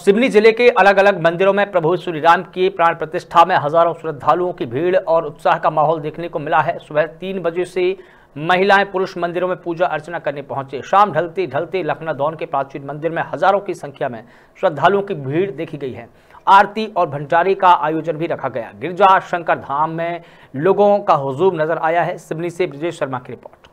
सिवनी जिले के अलग अलग मंदिरों में प्रभु श्री राम की प्राण प्रतिष्ठा में हजारों श्रद्धालुओं की भीड़ और उत्साह का माहौल देखने को मिला है सुबह तीन बजे से महिलाएं पुरुष मंदिरों में पूजा अर्चना करने पहुंचे शाम ढलते ढलते दौन के प्राचीन मंदिर में हजारों की संख्या में श्रद्धालुओं की भीड़ देखी गई है आरती और भंडारी का आयोजन भी रखा गया गिरजा शंकर धाम में लोगों का हजूम नजर आया है सिवनी से ब्रजेश शर्मा की रिपोर्ट